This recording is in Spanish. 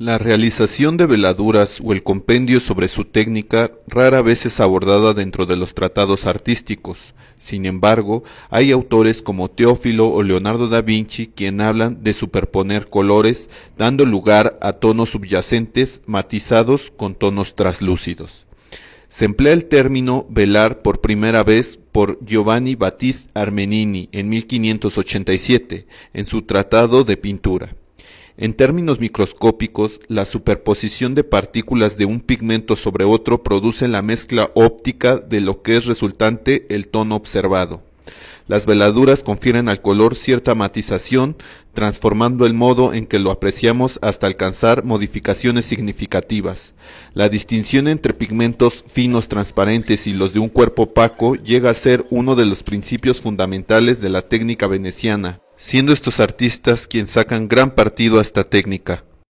La realización de veladuras o el compendio sobre su técnica rara vez es abordada dentro de los tratados artísticos. Sin embargo, hay autores como Teófilo o Leonardo da Vinci quien hablan de superponer colores, dando lugar a tonos subyacentes matizados con tonos traslúcidos. Se emplea el término velar por primera vez por Giovanni Battista Armenini en 1587, en su Tratado de Pintura. En términos microscópicos, la superposición de partículas de un pigmento sobre otro produce la mezcla óptica de lo que es resultante el tono observado. Las veladuras confieren al color cierta matización, transformando el modo en que lo apreciamos hasta alcanzar modificaciones significativas. La distinción entre pigmentos finos transparentes y los de un cuerpo opaco llega a ser uno de los principios fundamentales de la técnica veneciana, siendo estos artistas quienes sacan gran partido a esta técnica.